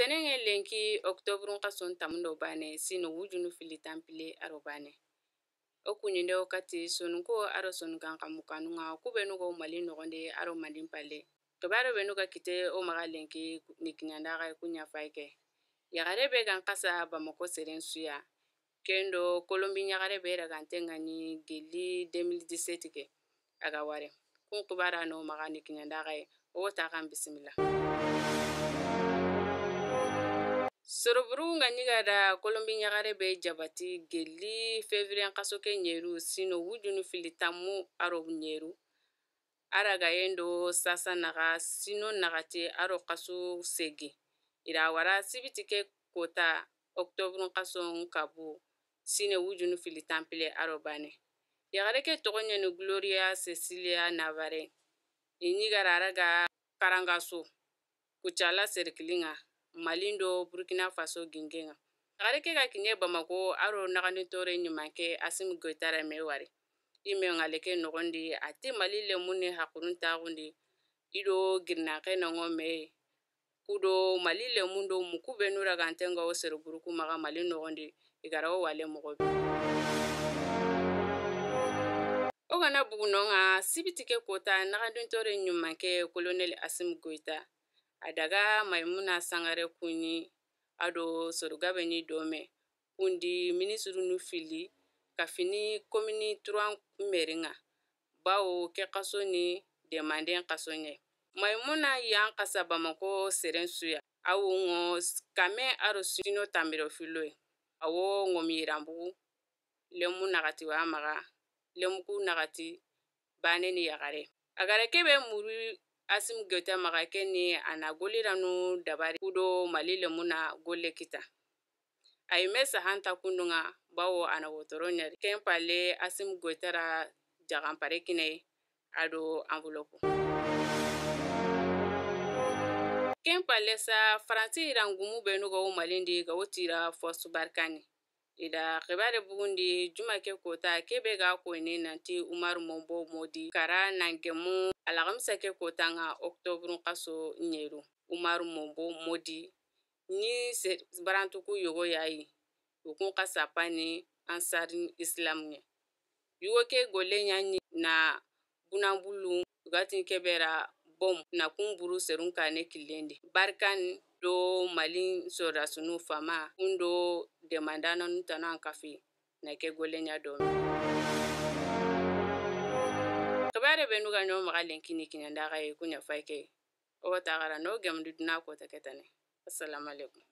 tenen ye lenki oktoburun ka son tamundo bane sino wujunu fili tampile aro bane o kuɲinde wakati sonuko aro sonukan ka mukanunga ku benu ko mali nɔgɔnde aro mandin pale tobaro benu ka kite o maga lenki nikiɲanda ka ku ɲafai kɛ yagare be kan kasa bamako seren suya kendo kolombi ɲagare be yɛrɛ kan ten ka ni geli 2017 kɛ a ka wari kun kubara n'o maga nikiɲanda e, ka ye o ta kan bisimila soroburugu ka ɲiga da kolonbi ɲagare be jabati geli fevriyan kasoke ɲeru sino wujunu fili tamu aro ɲeru ara ga yen do sasa naga sino nagati aro kaso segi ira wara sibiti ke kota oktobrun kaso kabu sine wujunu fili tanpile aro bane yagare ke togo ɲenu gloria cecilia navare i ɲigara ara ga karangaso kucala serikili ŋa malin do burkina faso gengen ga tagari ke ka kiɲɛ bamako aro nagani tore ɲuman kɛ asimi goitara mɛ wari i mɛ ŋale ke nɔgɔndi a tɛ mali lɛmu ni hakurun tagundi i do girinakɛ nɔngɔ mɛ kudo mali lɛmu do muku bɛ nura gantɛn ga o sereburuku maga mali nɔgɔndi i gara o wale mɔgɔ bɛ o kana bugunɔ ka sibiti kɛ kota nagadintore ɲuman kɛ kolonɛli asimi goita a daga maimuna sangare kuni ado sorogabe ni dome kundi minisuru nu fili ka fini komini turan kunberi ŋa bawo kɛ kaso ni demanden kaso ɲɛ maimuna yan kasa bamako seren suya awo ŋɔ kamɛ aro sino tambiro filo ye awo ŋɔmi yiranbugu lemu nagati wa maga lemuku nagati bane ni yagare agare kebe muri asim goita magake ni ana goliranu dabari kudo mali lemu na golle kita a ye mɛn sahanta kundunga bawo ana wotoro ɲɛri kɛn pale asim goitara jaganpare kinɛ a do anvilɔpu kɛn pale sa faransi yirangumu bɛ nuga o malin di ka o tira fɔsu barikani ida xibare bugundi jumakɛ kota kebe ga koyine nanti umaru mɔnbo modi kara nangemu alagamisa kɛ kota ŋa ɔktɔbru kaso ɲeru umaru mɔnbo modi ni barantuku yogo yayi ukun ka sapa ni ansari islam ɲɛ yugo ke gole ɲa na bunabulu ugatin kɛbɛra bom na kun buru serun ka ne kililen de barkan do mali sɔrɔdasunu fama kun do dɛmandananu tanu an kafe na kɛ gwɛlɛya dɔ kabare be nuga ɲɔ maga lenkini kiɲandaga ye ku ɲafa kɛ o tagara n'o gɛmudu duna kɔtɛ kɛ tane assalamu alaikum